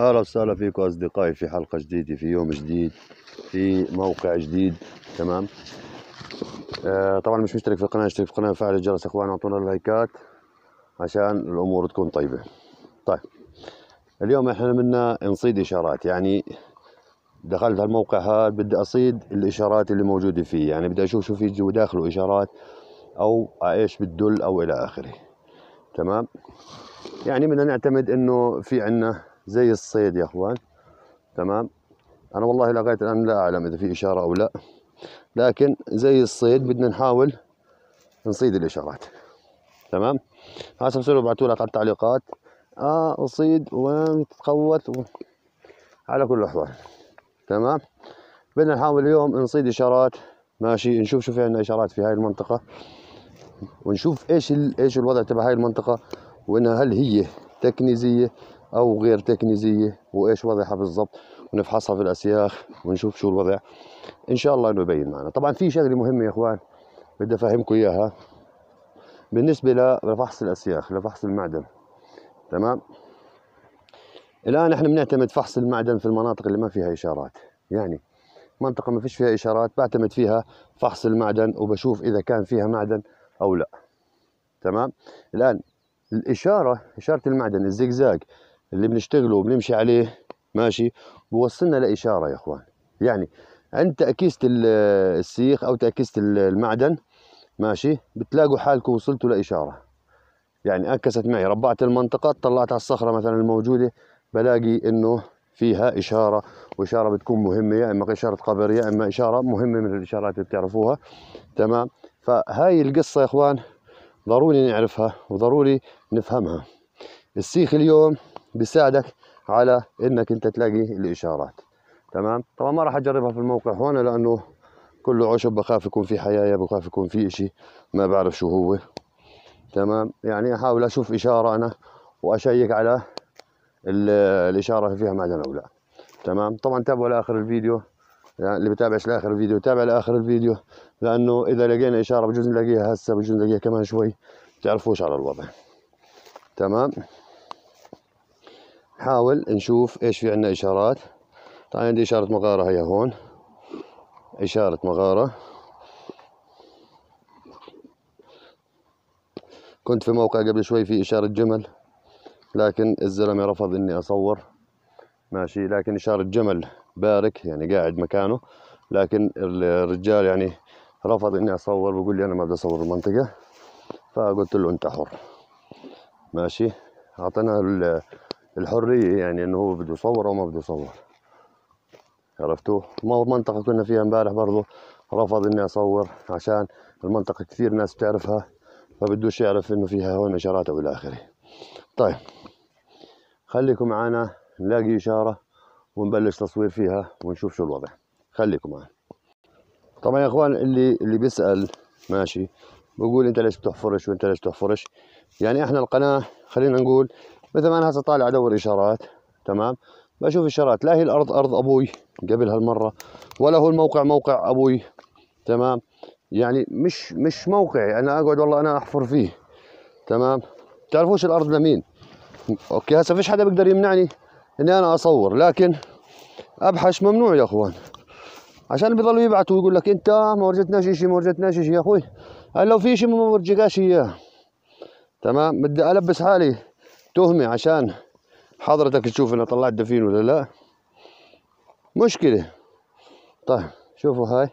اهلا وسهلا فيكم اصدقائي في حلقه جديده في يوم جديد في موقع جديد تمام آه طبعا مش مشترك في القناه اشترك في القناه وفعل الجرس اخوان اعطونا اللايكات عشان الامور تكون طيبه طيب اليوم احنا بدنا نصيد اشارات يعني دخلت على الموقع هذا بدي اصيد الاشارات اللي موجوده فيه يعني بدي اشوف شو في داخله اشارات او ايش بتدل او الى اخره تمام يعني بدنا نعتمد انه في عندنا زي الصيد يا اخوان تمام انا والله لغايه الان لا اعلم اذا في اشاره او لا لكن زي الصيد بدنا نحاول نصيد الاشارات تمام هسه بصيروا يبعثوا لك على التعليقات اه اصيد تتقوت و... على كل الاحوال تمام بدنا نحاول اليوم نصيد اشارات ماشي نشوف شو في عندنا اشارات في هاي المنطقه ونشوف ايش ال... ايش الوضع تبع هاي المنطقه وانها هل هي تكنيزيه او غير تكنيزيه وايش وضعها بالضبط ونفحصها في الاسياخ ونشوف شو الوضع ان شاء الله انه يبين معنا طبعا في شغله مهمه يا اخوان بدي افهمكم اياها بالنسبه لفحص الاسياخ لفحص المعدن تمام الان احنا بنعتمد فحص المعدن في المناطق اللي ما فيها اشارات يعني منطقة ما فيش فيها إشارات بعتمد فيها فحص المعدن وبشوف إذا كان فيها معدن أو لا تمام الآن الإشارة إشارة المعدن الزجزاج اللي بنشتغله وبنمشي عليه ماشي بوصلنا لاشاره يا اخوان يعني عند تاكيسه السيخ او تاكيسه المعدن ماشي بتلاقوا حالكم وصلتوا لاشاره يعني اكست معي ربعت المنطقه طلعت على الصخره مثلا الموجوده بلاقي انه فيها اشاره واشاره بتكون مهمه يا اما اشاره قبر يا اما اشاره مهمه من الاشارات اللي بتعرفوها تمام فهاي القصه يا اخوان ضروري نعرفها وضروري نفهمها السيخ اليوم بيساعدك على انك انت تلاقي الاشارات تمام طبعا ما راح اجربها في الموقع هون لانه كله عشب بخاف يكون في حيايه بخاف يكون في اشي ما بعرف شو هو تمام يعني احاول اشوف اشاره انا واشيك على الاشاره فيها معدن او لا تمام طبعا تابعوا لاخر الفيديو يعني اللي بتابعش لاخر الفيديو تابع لاخر الفيديو لانه اذا لقينا اشاره بجوز نلاقيها هسه بجوز نلاقيها كمان شوي تعرفوش على الوضع تمام نحاول نشوف ايش في عندنا اشارات طبعا عندي اشارة مغارة هي هون اشارة مغارة كنت في موقع قبل شوي في اشارة جمل لكن الزلمة رفض اني اصور ماشي لكن اشارة جمل بارك يعني قاعد مكانه لكن الرجال يعني رفض اني اصور بقول لي انا ما بدي اصور المنطقة فقلت له انت حر ماشي اعطينا الحريه يعني انه هو بده يصور او ما بده يصور عرفتوا ما منطقه كنا فيها امبارح برضه رفض اني اصور عشان المنطقه كثير ناس بتعرفها فبدوش يعرف انه فيها هون اشارات او اخره طيب خليكم معنا نلاقي اشاره ونبلش تصوير فيها ونشوف شو الوضع خليكم معنا طبعا يا اخوان اللي اللي بيسال ماشي بقول انت ليش بتحفرش وانت ليش بتحفرش يعني احنا القناه خلينا نقول مثل ما انا هسه طالع ادور اشارات تمام بشوف اشارات لا هي الارض ارض ابوي قبل هالمره ولا هو الموقع موقع ابوي تمام يعني مش مش موقعي انا اقعد والله انا احفر فيه تمام تعرفوش الارض لمين اوكي هسه فيش حدا بيقدر يمنعني اني انا اصور لكن ابحش ممنوع يا اخوان عشان بيضلوا يبعثوا ويقول لك انت ما ورجتناش شيء ما ورجتناش شيء يا اخوي قال لو في شيء ما ورجيكاش اياه تمام بدي البس حالي تهمة عشان حضرتك تشوف انا طلعت دفين ولا لا مشكلة طيب شوفوا هاي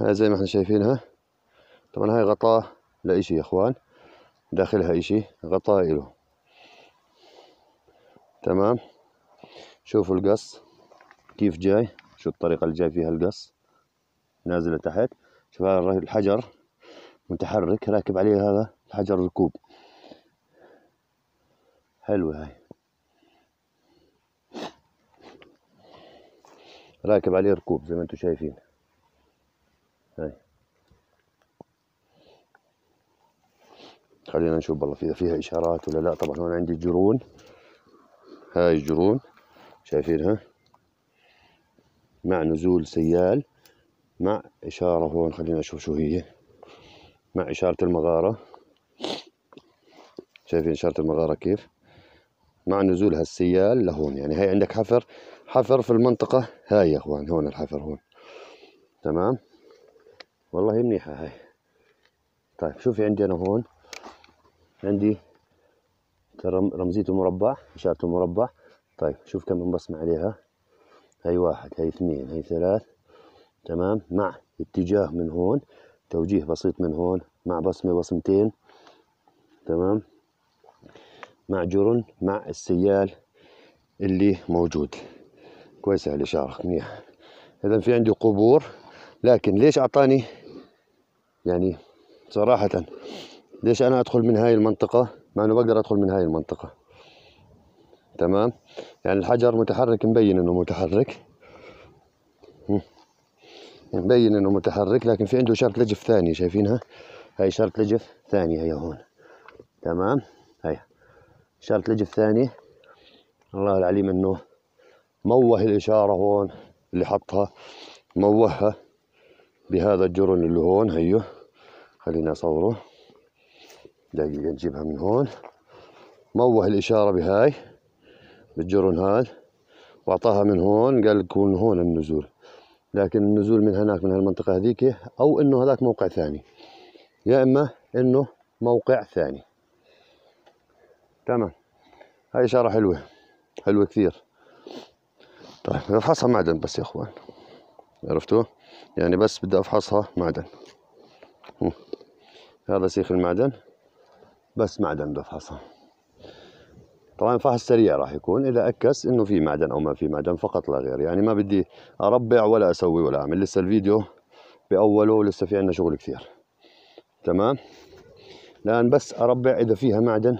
هاي زي ما احنا شايفينها طبعا هاي غطاء لإشي يا اخوان داخلها اشي غطاء له تمام شوفوا القص كيف جاي شو الطريقة اللي جاي فيها القص نازلة تحت شوف هذا الحجر متحرك راكب عليه هذا الحجر ركوب حلوة هاي راكب عليه ركوب زي ما انتم شايفين هاي خلينا نشوف والله اذا فيها اشارات ولا لا طبعا هون عندي الجرون هاي الجرون شايفينها مع نزول سيال مع اشاره هون خلينا نشوف شو هي مع اشاره المغاره شايفين اشاره المغاره كيف مع نزول هالسيال لهون يعني هي عندك حفر حفر في المنطقة هاي يا اخوان هون الحفر هون تمام والله منيحة هاي طيب شوفي عندي انا هون عندي رمزيته مربع اشارته مربع طيب شوف كم بنبصم عليها هاي واحد هاي اثنين هاي ثلاث تمام مع اتجاه من هون توجيه بسيط من هون مع بصمة بصمتين تمام معجور مع السيال اللي موجود كويس على الإشارة منيح إذا في عندي قبور لكن ليش أعطاني يعني صراحة ليش أنا أدخل من هاي المنطقة مع أنه بقدر أدخل من هاي المنطقة تمام يعني الحجر متحرك مبين أنه متحرك مبين أنه متحرك لكن في عنده شرط لجف ثاني شايفينها هاي شرط لجف ثانية هي هون تمام إشارة الوجه الثاني الله العليم إنه موه الإشارة هون اللي حطها موهها بهذا الجرن اللي هون هيو خلينا أصوره دقيقة نجيبها من هون موه الإشارة بهاي بالجرن هذا وأعطاها من هون قال يكون هون النزول لكن النزول من هناك من هالمنطقة هذيك أو إنه هذاك موقع ثاني يا إما إنه موقع ثاني تمام هاي إشارة حلوة حلوة كثير طيب افحصها معدن بس يا اخوان عرفتوا يعني بس بدي افحصها معدن هذا سيخ المعدن بس معدن بدي افحصها طبعا فحص سريع راح يكون اذا اكس انه في معدن او ما في معدن فقط لا غير يعني ما بدي اربع ولا اسوي ولا اعمل لسه الفيديو باوله ولسه في عندنا شغل كثير تمام الان بس اربع اذا فيها معدن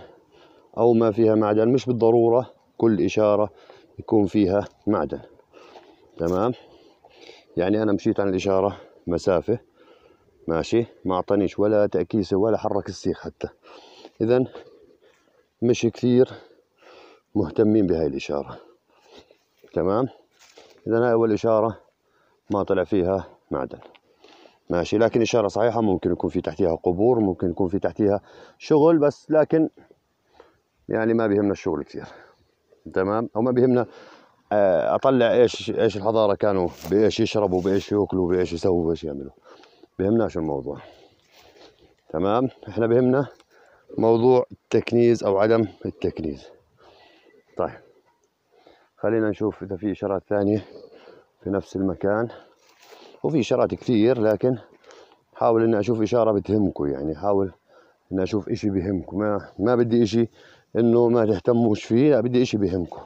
أو ما فيها معدن مش بالضرورة كل إشارة يكون فيها معدن تمام يعني أنا مشيت عن الإشارة مسافة ماشي ما أعطانيش ولا تأكيسة ولا حرك السيخ حتى إذا مش كثير مهتمين بهاي الإشارة تمام إذا هاي أول إشارة ما طلع فيها معدن ماشي لكن إشارة صحيحة ممكن يكون في تحتها قبور ممكن يكون في تحتها شغل بس لكن يعني ما بيهمنا الشغل كثير تمام او ما بيهمنا آه، اطلع ايش ايش الحضاره كانوا بايش يشربوا بايش ياكلوا بايش يسووا بايش يعملوا بيهمناش الموضوع تمام احنا بهمنا موضوع التكنيز او عدم التكنيز طيب خلينا نشوف اذا في اشارات ثانيه في نفس المكان وفي اشارات كثير لكن حاول اني اشوف اشاره بتهمكم يعني حاول اني اشوف اشي بهمكم ما ما بدي اشي انه ما تهتموش فيه بدي اشي بيهمكم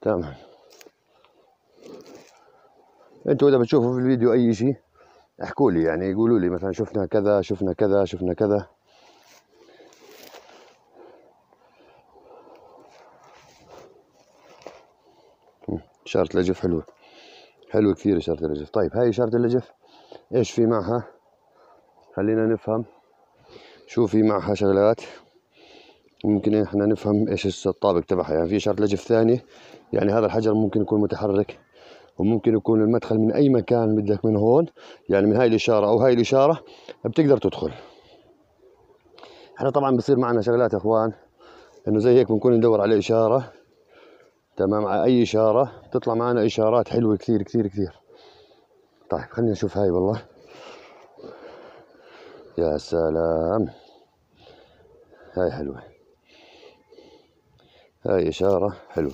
تمام انتوا اذا بتشوفوا في الفيديو اي شيء احكوا لي يعني يقولوا لي مثلا شفنا كذا شفنا كذا شفنا كذا اشارة لجف حلوة حلوة كثير اشارة لجف طيب هاي اشارة لجف ايش في معها خلينا نفهم شوفي معها شغلات ممكن احنا نفهم ايش الطابق تبعها يعني في اشاره لجف ثاني يعني هذا الحجر ممكن يكون متحرك وممكن يكون المدخل من اي مكان بدك من هون يعني من هاي الاشاره او هاي الاشاره بتقدر تدخل احنا طبعا بصير معنا شغلات يا اخوان انه زي هيك بنكون ندور على اشاره تمام على اي اشاره بتطلع معنا اشارات حلوه كثير كثير كثير طيب خلينا نشوف هاي والله يا سلام هاي حلوة هاي إشارة حلوة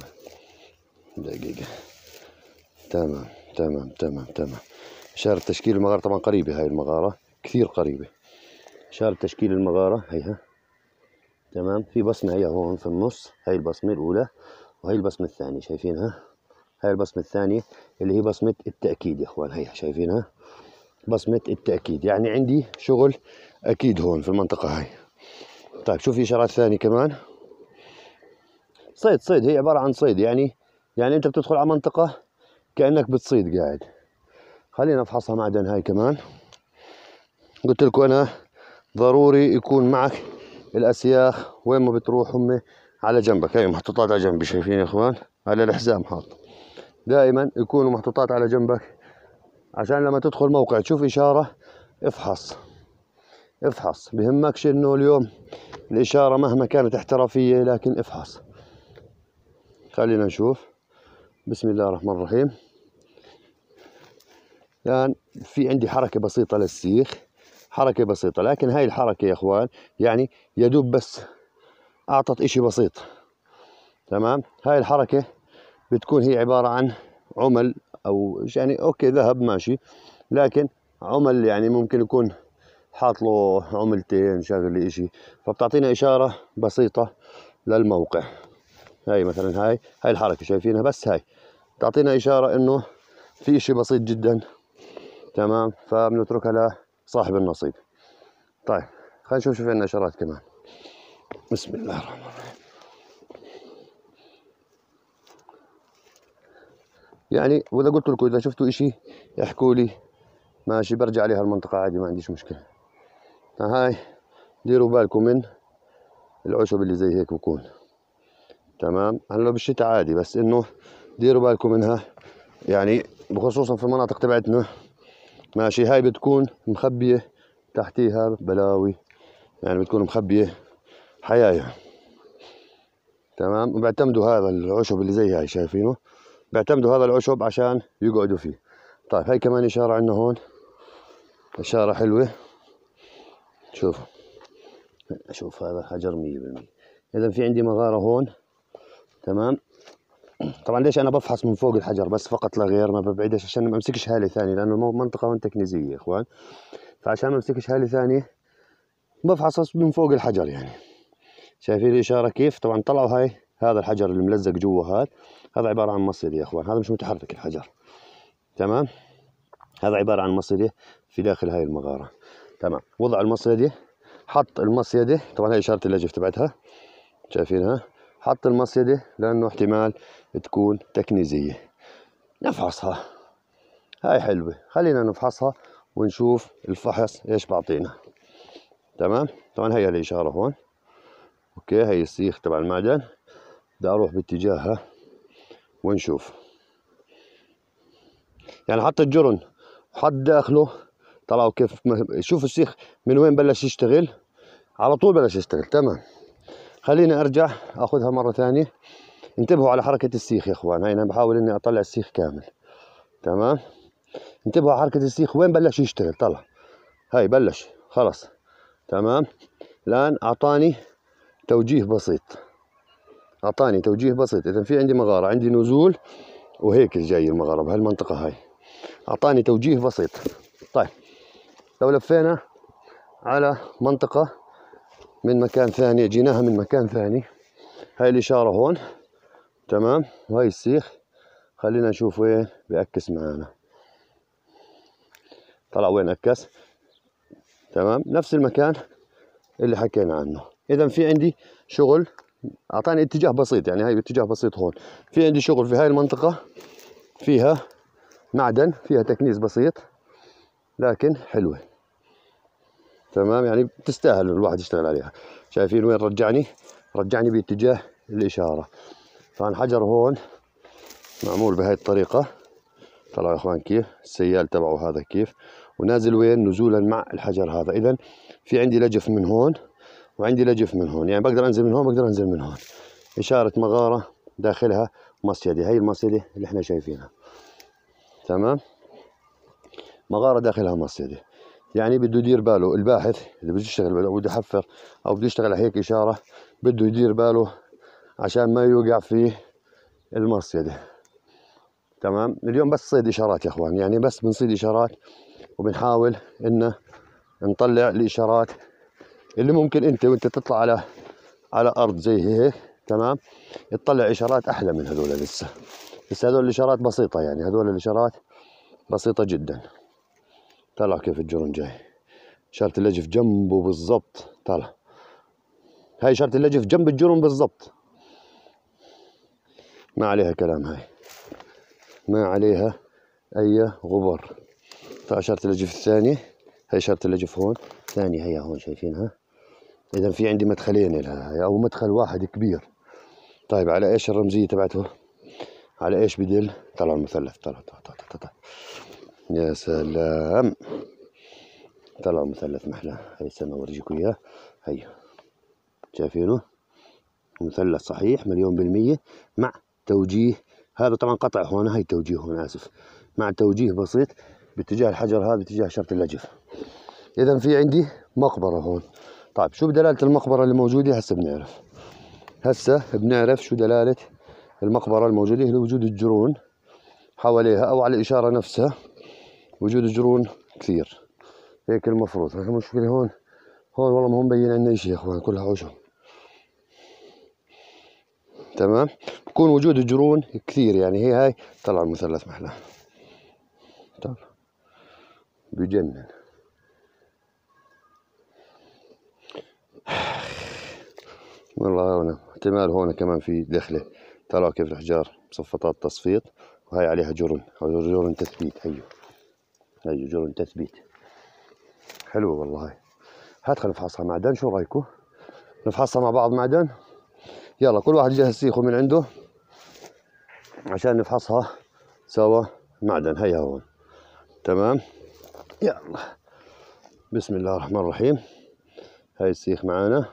دقيقة تمام تمام تمام تمام إشارة تشكيل المغارة طبعا قريبة هاي المغارة كثير قريبة إشارة تشكيل المغارة هيها تمام في بصمة هي هون في النص هاي البصمة الأولى وهي البصمة الثانية شايفينها هاي البصمة الثانية اللي هي بصمة التأكيد يا إخوان هيها شايفينها بصمة التأكيد يعني عندي شغل أكيد هون في المنطقة هاي طيب شوف في اشارات ثانية كمان صيد صيد هي عباره عن صيد يعني يعني انت بتدخل على منطقه كانك بتصيد قاعد خلينا نفحصها معدن هاي كمان قلت لكم انا ضروري يكون معك الاسياخ وين ما بتروح هم على جنبك هاي محطوطات على جنبي شايفين يا اخوان على الحزام حاط دائما يكونوا محطوطات على جنبك عشان لما تدخل موقع تشوف اشاره افحص افحص بهمكش انه اليوم الاشارة مهما كانت احترافية لكن افحص خلينا نشوف بسم الله الرحمن الرحيم الان يعني في عندي حركة بسيطة للسيخ حركة بسيطة لكن هاي الحركة يا اخوان يعني يدوب بس اعطت اشي بسيط تمام هاي الحركة بتكون هي عبارة عن عمل او يعني اوكي ذهب ماشي لكن عمل يعني ممكن يكون حاط له عملتين شاغل لي فبتعطينا اشاره بسيطه للموقع هاي مثلا هاي هاي الحركه شايفينها بس هاي تعطينا اشاره انه في اشي بسيط جدا تمام فبنتركها لصاحب النصيب طيب خلينا نشوف شو عندنا اشارات كمان بسم الله الرحمن الرحيم يعني واذا قلت لكم اذا شفتوا اشي احكوا لي ماشي برجع عليها المنطقه عادي ما عنديش مشكله هاي ديروا بالكم من العشب اللي زي هيك بكون تمام هلا بالشتاء عادي بس انه ديروا بالكم منها يعني بخصوصا في المناطق تبعتنا ماشي هاي بتكون مخبيه تحتيها بلاوي يعني بتكون مخبيه حيايا تمام وبيعتمدوا هذا العشب اللي زي هاي شايفينه بيعتمدوا هذا العشب عشان يقعدوا فيه طيب هاي كمان اشاره عندنا هون اشاره حلوه شوف شوف هذا حجر مية بالمية إذا في عندي مغارة هون تمام طبعا ليش أنا بفحص من فوق الحجر بس فقط لا غير ما ببعدش عشان ما أمسكش هالة ثانية لأنه منطقة هون تكنيزية يا إخوان فعشان ما أمسكش هالة ثانية بفحص من فوق الحجر يعني شايفين الإشارة كيف طبعا طلعوا هاي هذا الحجر الملزق جوا هذا هذا عبارة عن مصيدة يا إخوان هذا مش متحرك الحجر تمام هذا عبارة عن مصيدة في داخل هاي المغارة تمام وضع المصيدة حط المصيدة طبعا هي إشارة اللاجف تبعتها شايفينها حط المصيدة لأنه احتمال تكون تكنيزية نفحصها هاي حلوة خلينا نفحصها ونشوف الفحص ايش بعطينا تمام طبعا هي الإشارة هون اوكي هي السيخ تبع المعدن بدي اروح باتجاهها ونشوف يعني حط الجرن وحط داخله طلعوا كيف شوف الشيخ من وين بلش يشتغل على طول بلش يشتغل تمام خليني ارجع اخذها مره ثانيه انتبهوا على حركه السيخ يا اخوان هاي انا بحاول اني اطلع السيخ كامل تمام انتبهوا على حركه السيخ وين بلش يشتغل طلع هاي بلش خلص تمام الان اعطاني توجيه بسيط اعطاني توجيه بسيط اذا في عندي مغاره عندي نزول وهيك جاي المغاره بهالمنطقه هاي اعطاني توجيه بسيط طيب لو لفينا على منطقة من مكان ثاني جيناها من مكان ثاني هاي الإشارة هون تمام وهي السيخ خلينا نشوف وين بيعكس معانا طلع وين عكس تمام نفس المكان اللي حكينا عنه اذا في عندي شغل اعطاني اتجاه بسيط يعني هاي اتجاه بسيط هون في عندي شغل في هاي المنطقه فيها معدن فيها تكنيس بسيط لكن حلوه تمام يعني بتستاهل الواحد يشتغل عليها شايفين وين رجعني رجعني باتجاه الاشاره حجر هون معمول بهاي الطريقه طلعوا يا اخوان كيف السيال تبعه هذا كيف ونازل وين نزولا مع الحجر هذا اذا في عندي لجف من هون وعندي لجف من هون يعني بقدر انزل من هون بقدر انزل من هون اشاره مغاره داخلها مصيدة هي المصيدة اللي احنا شايفينها تمام مغاره داخلها مصيده يعني بده يدير باله الباحث اللي بده يشتغل او بده يحفر او بده يشتغل على هيك اشاره بده يدير باله عشان ما يوقع في المصيده تمام اليوم بس صيد اشارات يا اخوان يعني بس بنصيد اشارات وبنحاول ان نطلع الاشارات اللي ممكن انت وانت تطلع على على ارض زي هيك تمام تطلع اشارات احلى من هذول لسه بس هذول الاشارات بسيطه يعني هذول الاشارات بسيطه جدا طلع كيف الجرن جاي شارة اللجف جنبه بالظبط طلع هاي شارة اللجف جنب الجرن بالظبط ما عليها كلام هاي ما عليها أي غبار شارة اللجف الثانية هاي شارة اللجف هون ثانية هي هون شايفينها إذا في عندي مدخلين لها أو مدخل واحد كبير طيب على إيش الرمزية تبعته على إيش بدل طلع المثلث طلع طلع طلع, طلع, طلع. يا سلام طلعوا مثلث محلى هاي سنة اوريكم اياه هاي شايفينه مثلث صحيح مليون بالمية مع توجيه هذا طبعا قطع هون هاي توجيه هون اسف مع توجيه بسيط باتجاه الحجر هذا باتجاه شرط اللجف اذا في عندي مقبرة هون طيب شو دلالة المقبرة اللي موجودة هسه بنعرف هسه بنعرف شو دلالة المقبرة الموجودة لوجود الجرون حواليها أو على الإشارة نفسها وجود جرون كثير هيك المفروض لكن المشكلة هون هون والله ما هو مبين عندنا شيء يا اخوان كلها عشب تمام بكون وجود جرون كثير يعني هي هاي طلع المثلث محلاه طلع بجنن والله هون احتمال هون كمان في دخله طلعوا كيف الحجار مصفطات تصفيط وهي عليها جرن او جرن تثبيت ايوه هاي جرن تثبيت حلوة والله هات خلينا نفحصها معدن شو رايكم نفحصها مع بعض معدن يلا كل واحد يجهز سيخه من عنده عشان نفحصها سوا معدن هيا هون تمام يلا بسم الله الرحمن الرحيم هاي السيخ معانا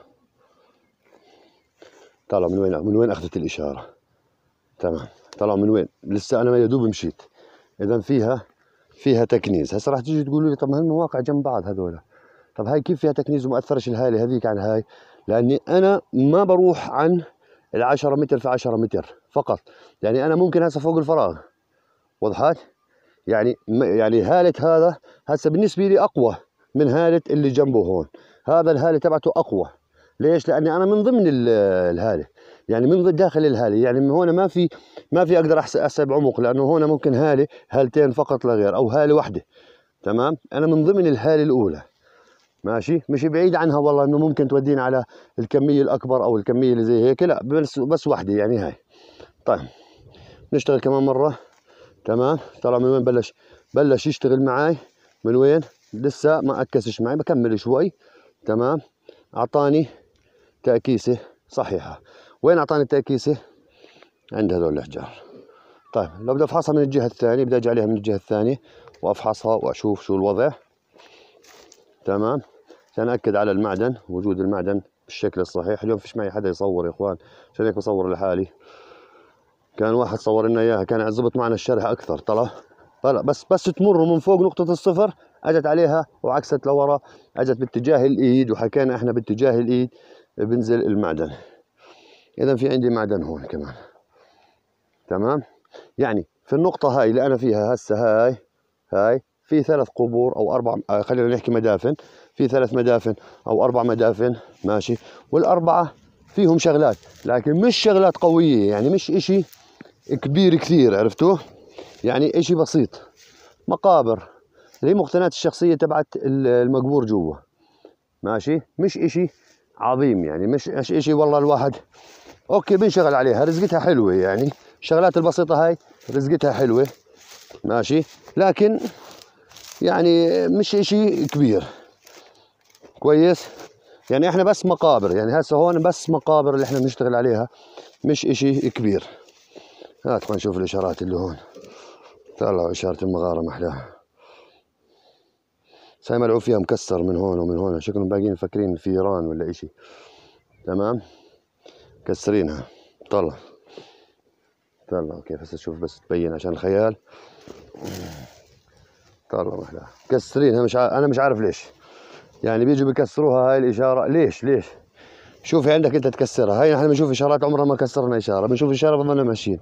طلع من وين من وين اخذت الاشاره تمام طلع من وين لسه انا ما يدوب مشيت اذا فيها فيها تكنيز هسه راح تيجي تقولوا لي طب واقع جنب بعض هذول طب هاي كيف فيها تكنيز وما اثرش الهاله هذيك عن هاي لاني انا ما بروح عن ال10 متر في 10 متر فقط يعني انا ممكن هسه فوق الفراغ وضحت يعني يعني هاله هذا هسه بالنسبه لي اقوى من هاله اللي جنبه هون هذا الهاله تبعته اقوى ليش؟ لاني انا من ضمن الهاله يعني من داخل الهاله يعني هون ما في ما في اقدر احسب عمق لانه هون ممكن هاله هالتين فقط لا غير او هاله واحده تمام انا من ضمن الهاله الاولى ماشي مش بعيد عنها والله انه ممكن تودينا على الكميه الاكبر او الكميه اللي زي هيك لا بس بس واحده يعني هاي طيب نشتغل كمان مره تمام طلع من وين بلش بلش يشتغل معي من وين لسه ما اكسش معي بكمل شوي تمام اعطاني تأكيسة صحيحة وين أعطاني التأكيسة؟ عند هذول الأحجار طيب لو بدي أفحصها من الجهة الثانية بدي أجي عليها من الجهة الثانية وأفحصها وأشوف شو الوضع تمام عشان أكد على المعدن وجود المعدن بالشكل الصحيح اليوم فيش معي حدا يصور يا إخوان عشان هيك بصور لحالي كان واحد صور لنا إياها كان زبط معنا الشرح أكثر طلع طلع بس بس تمر من فوق نقطة الصفر اجت عليها وعكست لورا اجت باتجاه الايد وحكينا احنا باتجاه الايد بنزل المعدن اذا في عندي معدن هون كمان تمام يعني في النقطة هاي اللي أنا فيها هسه هاي هاي في ثلاث قبور أو أربع آه، خلينا نحكي مدافن في ثلاث مدافن أو أربع مدافن ماشي والأربعة فيهم شغلات لكن مش شغلات قوية يعني مش إشي كبير كثير عرفتوا يعني إشي بسيط مقابر اللي هي مقتنات الشخصية تبعت المقبور جوا ماشي مش إشي عظيم يعني مش شيء والله الواحد اوكي بنشغل عليها رزقتها حلوه يعني الشغلات البسيطه هاي رزقتها حلوه ماشي لكن يعني مش شيء كبير كويس يعني احنا بس مقابر يعني هسه هون بس مقابر اللي احنا بنشتغل عليها مش اشي كبير هات خلينا نشوف الاشارات اللي هون طلعوا اشاره المغاره محلاها هاي ملعوب فيها مكسر من هون ومن هون شكلهم باقيين مفكرين في ايران ولا اشي تمام مكسرينها طلع طلع كيف هسه شوف بس تبين عشان الخيال طلع محلاها مكسرينها مش ع... انا مش عارف ليش يعني بيجوا بيكسروها هاي الاشاره ليش ليش شوفي عندك انت تكسرها هاي نحن بنشوف اشارات عمرها ما كسرنا اشاره بنشوف اشاره بنضلنا ماشيين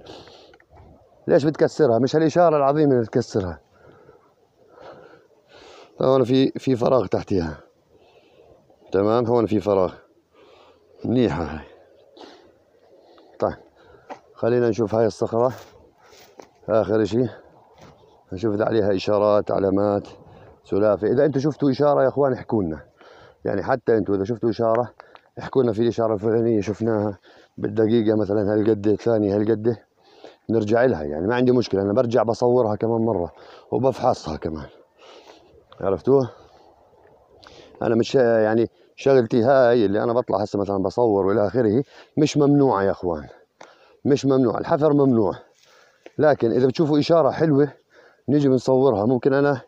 ليش بتكسرها مش هالاشاره العظيمه اللي تكسرها هون في في فراغ تحتها تمام هون في فراغ منيحة هاي طيب خلينا نشوف هاي الصخرة آخر شيء نشوف إذا عليها إشارات علامات سلافة إذا أنتم شفتوا إشارة يا إخوان احكوا لنا يعني حتى أنتم إذا شفتوا إشارة احكوا لنا في الإشارة الفلانية شفناها بالدقيقة مثلا هالقد الثانية هالقد نرجع لها يعني ما عندي مشكلة أنا برجع بصورها كمان مرة وبفحصها كمان عرفتوه انا مش يعني شغلتي هاي اللي انا بطلع هسه مثلا بصور والى اخره مش ممنوعه يا اخوان مش ممنوع الحفر ممنوع لكن اذا بتشوفوا اشاره حلوه نيجي بنصورها ممكن انا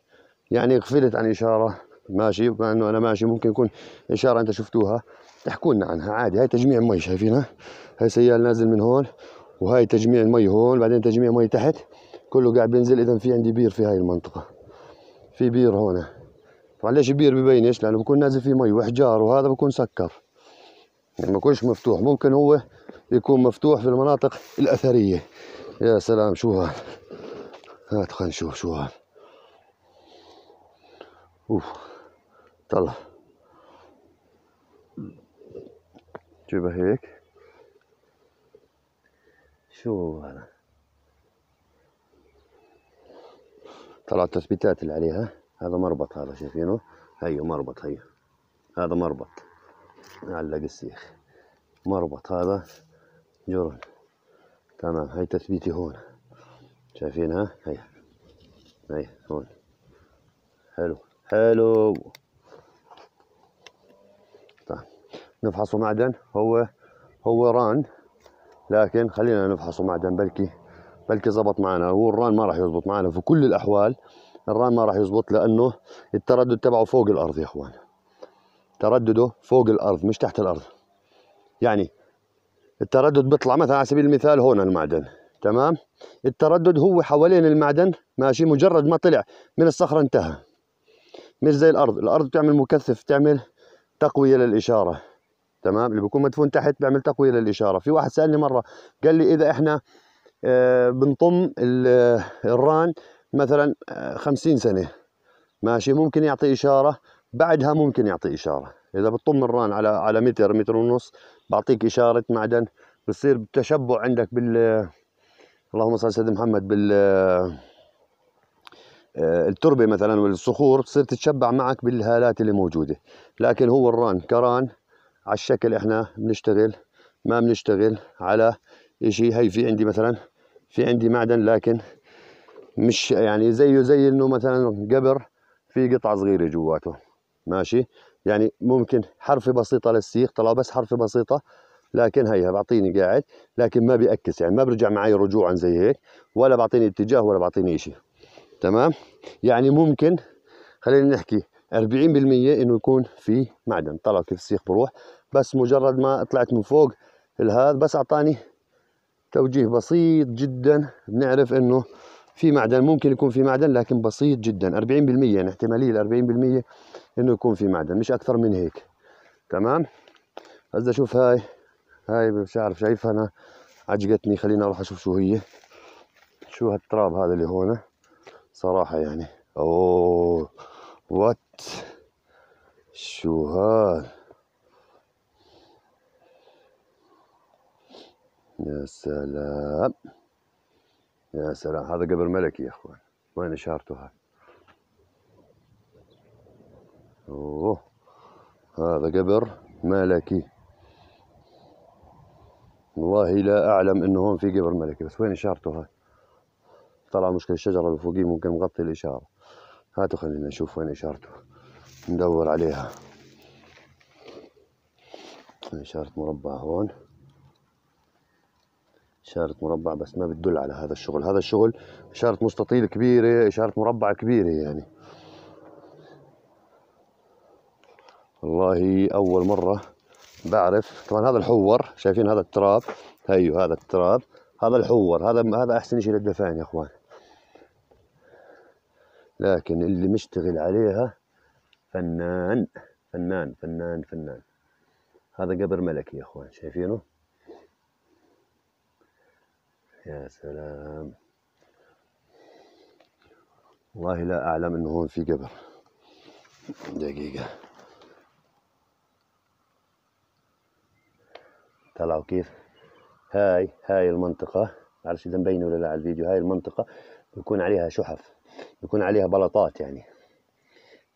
يعني غفلت عن اشاره ماشي مع انه انا ماشي ممكن يكون اشاره انت شفتوها احكوا لنا عنها عادي هاي تجميع مي شايفينها هاي سيال نازل من هون وهاي تجميع المي هون بعدين تجميع مي تحت كله قاعد بينزل اذا في عندي بير في هاي المنطقه في بير هنا معليش بير ببينش لانه بكون نازل فيه مي وحجار وهذا بكون سكر يعني ما يكونش مفتوح ممكن هو يكون مفتوح في المناطق الاثريه يا سلام شو هذا هات خلينا نشوف شو هذا اوف طلع جيبها هيك شو هذا طلع التثبيتات اللي عليها هذا مربط هذا شايفينه هيو مربط هيو هذا مربط علق السيخ مربط هذا جرن تمام هاي تثبيتي هون شايفينها هي هي هون حلو حلو طيب نفحصه معدن هو هو ران لكن خلينا نفحصه معدن بلكي بلكي زبط معنا هو الران ما راح يزبط معنا في كل الاحوال الران ما راح يزبط لانه التردد تبعه فوق الارض يا اخوان تردده فوق الارض مش تحت الارض يعني التردد بيطلع مثلا على سبيل المثال هون المعدن تمام التردد هو حوالين المعدن ماشي مجرد ما طلع من الصخره انتهى مش زي الارض الارض بتعمل مكثف بتعمل تقويه للاشاره تمام اللي بيكون مدفون تحت بيعمل تقويه للاشاره في واحد سالني مره قال لي اذا احنا آه، بنطم الران مثلا آه، خمسين سنة ماشي ممكن يعطي إشارة بعدها ممكن يعطي إشارة إذا بتطم الران على على متر متر ونص بعطيك إشارة معدن بصير تشبع عندك بال اللهم صل على سيدنا محمد بال آه، التربة مثلا والصخور بتصير تتشبع معك بالهالات اللي موجودة لكن هو الران كران على الشكل احنا بنشتغل ما بنشتغل على شيء هي في عندي مثلا في عندي معدن لكن مش يعني زيه زي انه مثلا قبر في قطعه صغيره جواته ماشي يعني ممكن حرفه بسيطه للسيخ طلع بس حرفه بسيطه لكن هيها بعطيني قاعد لكن ما بيأكس يعني ما برجع معي رجوعا زي هيك ولا بعطيني اتجاه ولا بعطيني شيء تمام يعني ممكن خلينا نحكي 40% انه يكون في معدن طلع كيف السيخ بروح بس مجرد ما طلعت من فوق الهذا بس اعطاني توجيه بسيط جدا بنعرف انه في معدن ممكن يكون في معدن لكن بسيط جدا 40% يعني احتماليه ال 40% انه يكون في معدن مش اكثر من هيك تمام هسه اشوف هاي هاي مش عارف شايفها انا عجقتني خليني اروح اشوف شو هي شو هالتراب هذا اللي هون صراحه يعني اوه وات شو هاد يا سلام يا سلام هذا قبر ملكي يا اخوان وين اشارته هاي اوه هذا قبر ملكي والله لا اعلم انه هون في قبر ملكي بس وين اشارته هاي طلع مشكله الشجره اللي فوقيه ممكن مغطي الاشاره هاتوا خلينا نشوف وين اشارته ندور عليها اشاره مربع هون إشارة مربع بس ما بتدل على هذا الشغل هذا الشغل إشارة مستطيل كبيرة إشارة مربع كبيرة يعني والله أول مرة بعرف طبعا هذا الحور شايفين هذا التراب هيو هذا التراب هذا الحور هذا هذا أحسن شيء للدفان يا إخوان لكن اللي مشتغل عليها فنان فنان فنان فنان هذا قبر ملكي يا إخوان شايفينه يا سلام والله لا أعلم أنه هون في قبر دقيقة طلعوا كيف هاي هاي المنطقة معرفش إذا مبين ولا لا على الفيديو هاي المنطقة بيكون عليها شحف بيكون عليها بلاطات يعني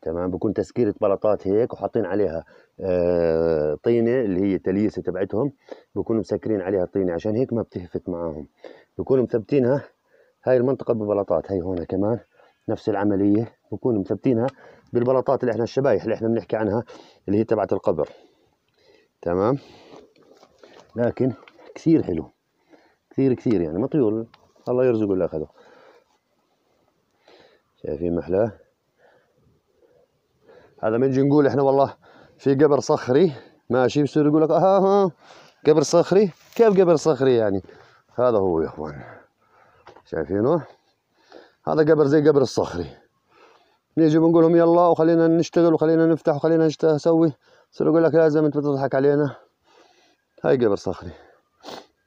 تمام بكون تسكيرة بلاطات هيك وحاطين عليها آه، طينة اللي هي التليسة تبعتهم بكونوا مسكرين عليها طينة عشان هيك ما بتهفت معاهم بكونوا مثبتينها هاي المنطقة بالبلاطات هاي هون كمان نفس العملية بكونوا مثبتينها بالبلاطات اللي احنا الشبايح اللي احنا بنحكي عنها اللي هي تبعت القبر تمام لكن كثير حلو كثير كثير يعني مطيول الله يرزقه اللي اخذه شايفين محلاه هذا نجي نقول احنا والله في قبر صخري ماشي بصير يقول لك اها آه، قبر صخري كيف قبر صخري يعني هذا هو يا اخوان شايفينه هذا قبر زي قبر الصخري نيجي بنقول لهم يلا وخلينا نشتغل وخلينا نفتح وخلينا نسوي يصير يقول لك لازم انت بتضحك علينا هاي قبر صخري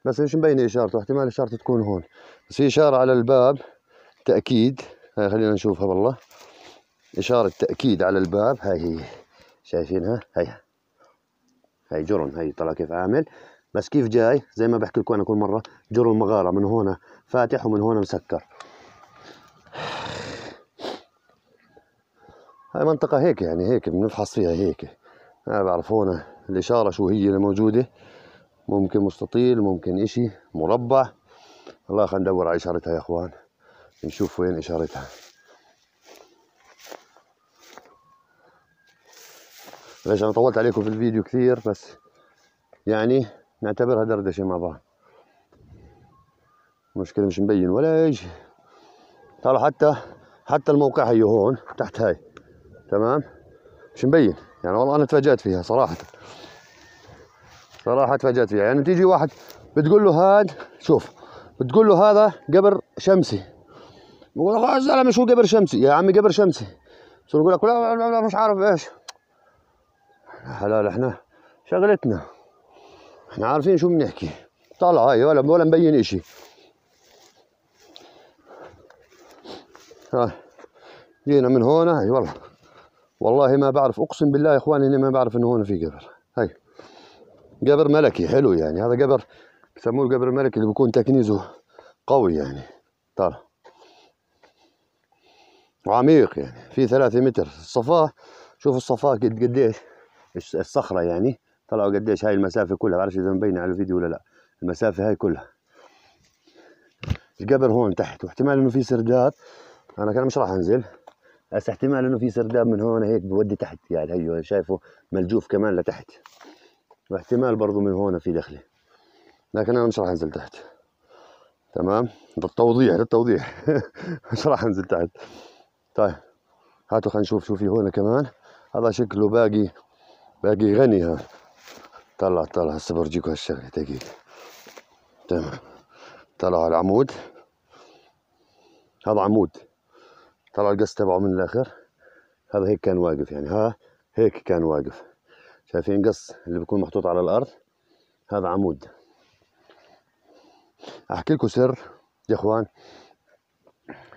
بس مش مبينه اشارته احتمال اشارته تكون هون بس في اشاره على الباب تاكيد هاي خلينا نشوفها بالله اشاره تاكيد على الباب هاي هي شايفينها هاي هاي جرن هاي طلع كيف عامل بس كيف جاي زي ما بحكي لكم انا كل مره جر المغاره من هون فاتح ومن هون مسكر هاي منطقة هيك يعني هيك بنفحص فيها هيك ما بعرف هون الإشارة شو هي اللي موجودة ممكن مستطيل ممكن إشي مربع الله خلينا ندور على إشارتها يا إخوان نشوف وين إشارتها ليش أنا طولت عليكم في الفيديو كثير بس يعني نعتبرها دردشه مع بعض مشكلة مش مبين ولا ايش ترى حتى حتى الموقع هي هون تحت هاي تمام مش مبين يعني والله انا تفاجات فيها صراحه صراحه تفاجات فيها يعني تيجي واحد بتقول له هاد شوف بتقول له هذا قبر شمسي بقول يا آه، زلمه شو قبر شمسي يا عمي قبر شمسي بس يقول لك لا, لا, لا مش عارف ايش حلال احنا شغلتنا احنا عارفين شو بنحكي طالعه هاي ولا ولا مبين اشي ها جينا من هون هاي والله والله ما بعرف اقسم بالله يا اخواني اني ما بعرف انه هون في قبر هاي قبر ملكي حلو يعني هذا قبر بسموه القبر الملكي اللي بيكون تكنيزه قوي يعني طلع وعميق يعني في ثلاثة متر الصفاه شوف الصفاه قد قديش الصخره يعني طلعوا قديش هاي المسافة كلها بعرفش إذا مبينة على الفيديو ولا لا المسافة هاي كلها القبر هون تحت واحتمال إنه في سرداب أنا كان مش راح أنزل بس احتمال إنه في سرداب من هون هيك بودي تحت يعني هيو شايفه ملجوف كمان لتحت واحتمال برضو من هون في دخلة لكن أنا مش راح أنزل تحت تمام للتوضيح للتوضيح مش راح أنزل تحت طيب هاتوا خلينا نشوف شو في هون كمان هذا شكله باقي باقي غني ها طلع طلع هسه برجيكم هالشغله دقيقه تمام طلعوا العمود هذا عمود طلع القص تبعه من الاخر هذا هيك كان واقف يعني ها هيك كان واقف شايفين قص اللي بيكون محطوط على الارض هذا عمود احكي لكم سر يا اخوان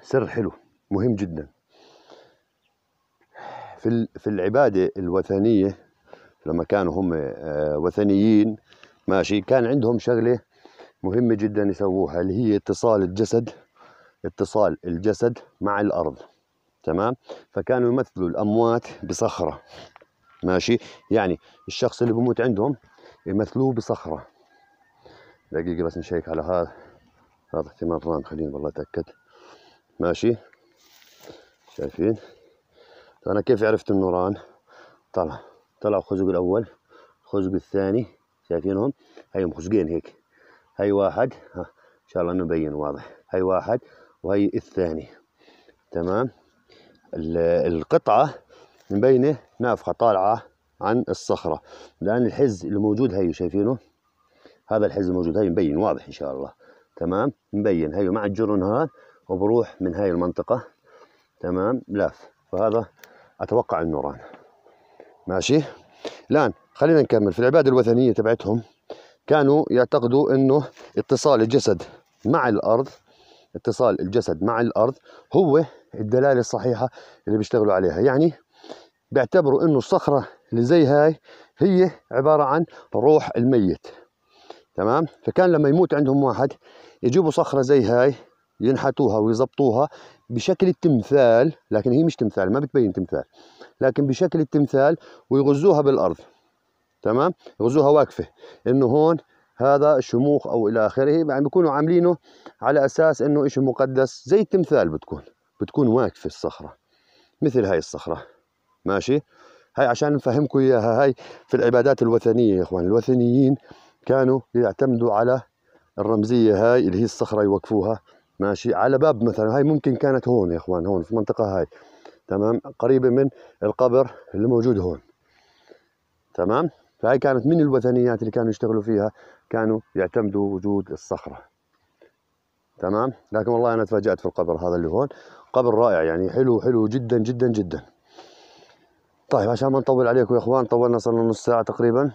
سر حلو مهم جدا في في العباده الوثنيه لما كانوا هم آه، وثنيين ماشي كان عندهم شغله مهمه جدا يسووها اللي هي اتصال الجسد اتصال الجسد مع الارض تمام فكانوا يمثلوا الاموات بصخره ماشي يعني الشخص اللي بموت عندهم يمثلوه بصخره دقيقه بس نشيك على هذا هذا احتمال طبعا خليني والله اتاكد ماشي شايفين طيب انا كيف عرفت النوران طلع طلعوا خزق الاول خزق الثاني شايفينهم هيهم خزقين هيك هاي واحد ها ان شاء الله انه مبين واضح هاي واحد وهي الثاني تمام القطعه مبينه نافخه طالعه عن الصخره لان الحز اللي موجود هيو شايفينه هذا الحز الموجود هي مبين واضح ان شاء الله تمام مبين هيو مع الجرن هذا وبروح من هاي المنطقه تمام لاف فهذا اتوقع النوران ماشي الان خلينا نكمل في العباده الوثنيه تبعتهم كانوا يعتقدوا انه اتصال الجسد مع الارض اتصال الجسد مع الارض هو الدلاله الصحيحه اللي بيشتغلوا عليها يعني بيعتبروا انه الصخره اللي زي هاي هي عباره عن روح الميت تمام فكان لما يموت عندهم واحد يجيبوا صخره زي هاي ينحتوها ويظبطوها بشكل التمثال لكن هي مش تمثال ما بتبين تمثال لكن بشكل التمثال ويغزوها بالارض تمام يغزوها واقفه انه هون هذا الشموخ او الى اخره يعني بيكونوا عاملينه على اساس انه شيء مقدس زي التمثال بتكون بتكون واقفه الصخره مثل هاي الصخره ماشي هاي عشان نفهمكم اياها هاي في العبادات الوثنيه يا اخوان الوثنيين كانوا يعتمدوا على الرمزيه هاي اللي هي الصخره يوقفوها ماشي على باب مثلا هاي ممكن كانت هون يا اخوان هون في المنطقه هاي تمام قريبه من القبر اللي موجود هون تمام فهي كانت من الوثنيات اللي كانوا يشتغلوا فيها كانوا يعتمدوا وجود الصخره تمام لكن والله انا تفاجات في القبر هذا اللي هون قبر رائع يعني حلو حلو جدا جدا جدا طيب عشان ما نطول عليكم يا اخوان طولنا صار نص ساعه تقريبا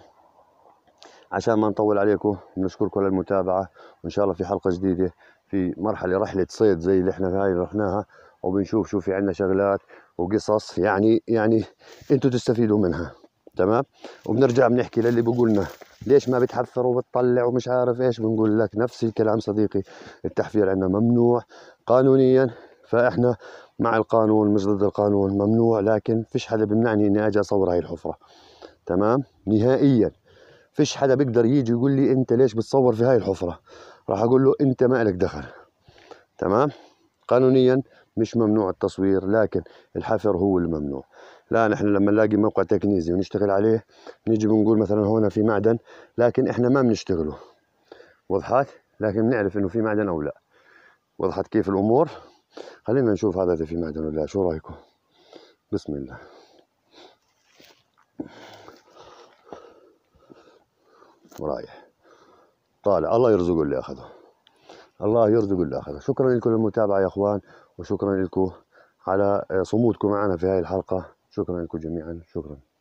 عشان ما نطول عليكم نشكركم على المتابعه وان شاء الله في حلقه جديده في مرحله رحله صيد زي اللي احنا هاي رحناها وبنشوف شو في عندنا شغلات وقصص يعني يعني انتم تستفيدوا منها تمام وبنرجع بنحكي للي بقولنا ليش ما بتحفر وبتطلع ومش عارف ايش بنقول لك نفس الكلام صديقي التحفير عندنا ممنوع قانونيا فاحنا مع القانون مش ضد القانون ممنوع لكن فيش حدا بيمنعني اني اجي اصور هاي الحفره تمام نهائيا فيش حدا بيقدر يجي يقول لي انت ليش بتصور في هاي الحفره راح اقول له انت ما لك دخل تمام قانونيا مش ممنوع التصوير لكن الحفر هو الممنوع لا نحن لما نلاقي موقع تكنيزي ونشتغل عليه نيجي بنقول مثلا هنا في معدن لكن احنا ما بنشتغله وضحت لكن بنعرف انه في معدن او لا وضحت كيف الامور خلينا نشوف هذا اذا في معدن ولا شو رايكم بسم الله ورايح طالع الله يرزق اللي اخذه الله يرزق اللي اخذه شكرا لكم للمتابعه يا اخوان وشكرا لكم على صمودكم معنا في هذه الحلقه شكرا لكم جميعا شكرا